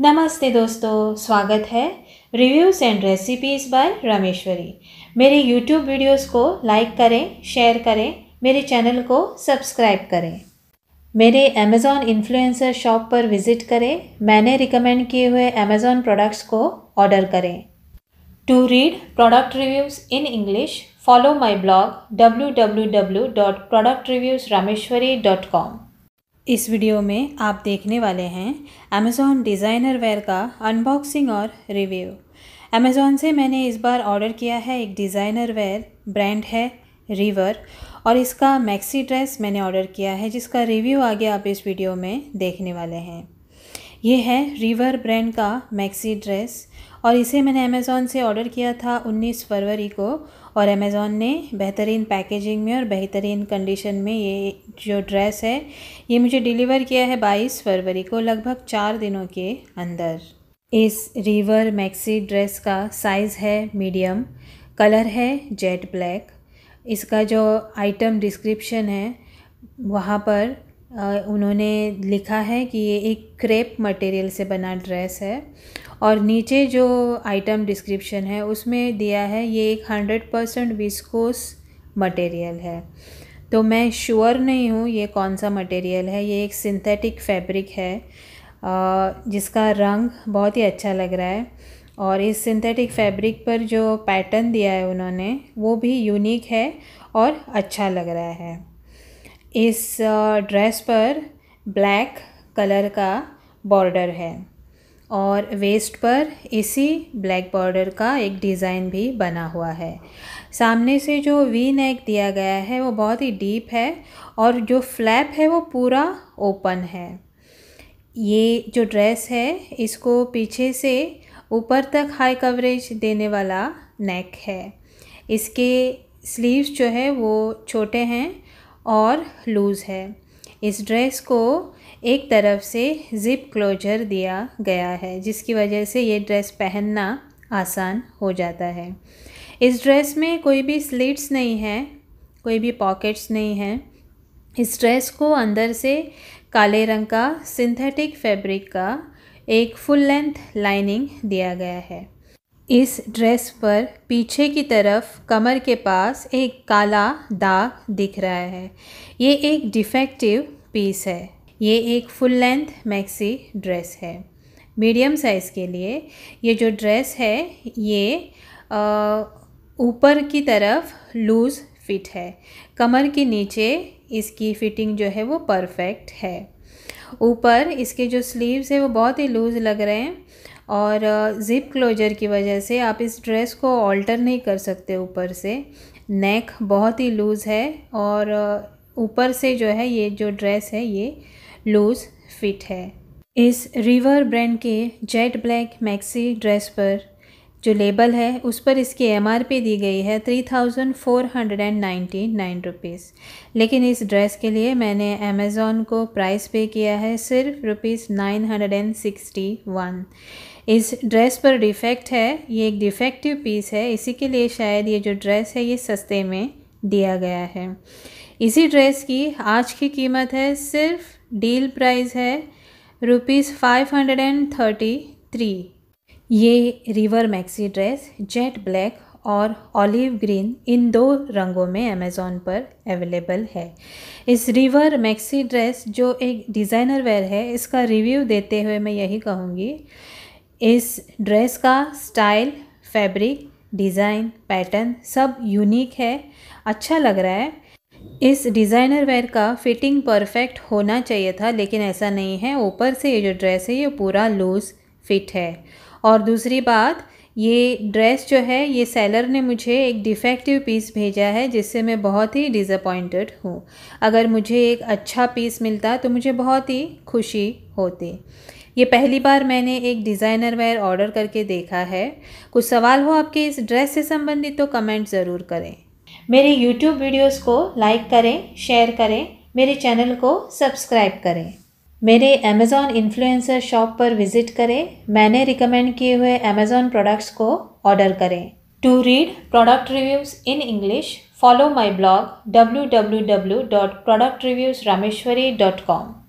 नमस्ते दोस्तों स्वागत है reviews and recipes by Rameshwari मेरे यूट्यूब वीडियोस को लाइक करें शेयर करें मेरे चैनल को सब्सक्राइब करें मेरे अमेज़ॉन इन्फ्लुएंसर शॉप पर विज़िट करें मैंने रिकमेंड किए हुए अमेज़ॉन प्रोडक्ट्स को ऑर्डर करें to read product reviews in English follow my blog W W W dot product reviews Rameshwari dot com इस वीडियो में आप देखने वाले हैं अमेज़ॉन डिज़ाइनर वेयर का अनबॉक्सिंग और रिव्यू अमेज़ॉन से मैंने इस बार ऑर्डर किया है एक डिज़ाइनर वेयर ब्रांड है रिवर और इसका मैक्सी ड्रेस मैंने ऑर्डर किया है जिसका रिव्यू आगे आप इस वीडियो में देखने वाले हैं ये है रिवर ब्रांड का मैक्सी ड्रेस और इसे मैंने अमेज़ोन से ऑर्डर किया था 19 फरवरी को और अमेज़ोन ने बेहतरीन पैकेजिंग में और बेहतरीन कंडीशन में ये जो ड्रेस है ये मुझे डिलीवर किया है 22 फरवरी को लगभग चार दिनों के अंदर इस रिवर मैक्सी ड्रेस का साइज़ है मीडियम कलर है जेट ब्लैक इसका जो आइटम डिस्क्रिप्शन है वहाँ पर उन्होंने लिखा है कि ये एक क्रेप मटेरियल से बना ड्रेस है और नीचे जो आइटम डिस्क्रिप्शन है उसमें दिया है ये एक हंड्रेड परसेंट विस्कोस मटेरियल है तो मैं श्योर नहीं हूँ ये कौन सा मटेरियल है ये एक सिंथेटिक फैब्रिक है जिसका रंग बहुत ही अच्छा लग रहा है और इस सिंथेटिक फैब्रिक पर जो पैटर्न दिया है उन्होंने वो भी यूनिक है और अच्छा लग रहा है इस ड्रेस पर ब्लैक कलर का बॉर्डर है और वेस्ट पर इसी ब्लैक बॉर्डर का एक डिज़ाइन भी बना हुआ है सामने से जो वी नेक दिया गया है वो बहुत ही डीप है और जो फ्लैप है वो पूरा ओपन है ये जो ड्रेस है इसको पीछे से ऊपर तक हाई कवरेज देने वाला नेक है इसके स्लीव्स जो है वो छोटे हैं और लूज़ है इस ड्रेस को एक तरफ से ज़िप क्लोजर दिया गया है जिसकी वजह से ये ड्रेस पहनना आसान हो जाता है इस ड्रेस में कोई भी स्लीट्स नहीं है कोई भी पॉकेट्स नहीं है इस ड्रेस को अंदर से काले रंग का सिंथेटिक फैब्रिक का एक फुल लेंथ लाइनिंग दिया गया है इस ड्रेस पर पीछे की तरफ कमर के पास एक काला दाग दिख रहा है ये एक डिफेक्टिव पीस है ये एक फुल लेंथ मैक्सी ड्रेस है मीडियम साइज़ के लिए ये जो ड्रेस है ये ऊपर की तरफ लूज़ फिट है कमर के नीचे इसकी फ़िटिंग जो है वो परफेक्ट है ऊपर इसके जो स्लीव्स है वो बहुत ही लूज़ लग रहे हैं और ज़िप क्लोजर की वजह से आप इस ड्रेस को ऑल्टर नहीं कर सकते ऊपर से नेक बहुत ही लूज़ है और ऊपर से जो है ये जो ड्रेस है ये लूज़ फिट है इस रिवर ब्रांड के जेट ब्लैक मैक्सी ड्रेस पर जो लेबल है उस पर इसकी एम आर दी गई है three thousand four hundred and ninety nine rupees लेकिन इस ड्रेस के लिए मैंने अमेज़ोन को प्राइस पे किया है सिर्फ rupees nine hundred and sixty one इस ड्रेस पर डिफ़ेक्ट है ये एक डिफ़ेक्टिव पीस है इसी के लिए शायद ये जो ड्रेस है ये सस्ते में दिया गया है इसी ड्रेस की आज की कीमत है सिर्फ डील प्राइस है rupees five hundred and thirty three ये river maxi dress jet black और ऑलिव ग्रीन इन दो रंगों में अमेज़ोन पर अवेलेबल है इस रिवर मैक्सी ड्रेस जो एक डिज़ाइनर वेयर है इसका रिव्यू देते हुए मैं यही कहूँगी इस ड्रेस का स्टाइल फैब्रिक डिज़ाइन पैटर्न सब यूनिक है अच्छा लग रहा है इस डिज़ाइनर वेयर का फिटिंग परफेक्ट होना चाहिए था लेकिन ऐसा नहीं है ऊपर से ये जो ड्रेस है ये पूरा लूज़ फिट है और दूसरी बात ये ड्रेस जो है ये सेलर ने मुझे एक डिफेक्टिव पीस भेजा है जिससे मैं बहुत ही डिसअपॉइंटेड हूँ अगर मुझे एक अच्छा पीस मिलता तो मुझे बहुत ही खुशी होती ये पहली बार मैंने एक डिज़ाइनर वेयर ऑर्डर करके देखा है कुछ सवाल हो आपके इस ड्रेस से संबंधित तो कमेंट ज़रूर करें मेरे यूट्यूब वीडियोस को लाइक करें शेयर करें मेरे चैनल को सब्सक्राइब करें मेरे अमेज़ॉन इन्फ्लुएंसर शॉप पर विज़िट करें मैंने रिकमेंड किए हुए अमेज़ॉन प्रोडक्ट्स को ऑर्डर करें to read product reviews in English follow my blog W W W dot product reviews Rameshwari dot com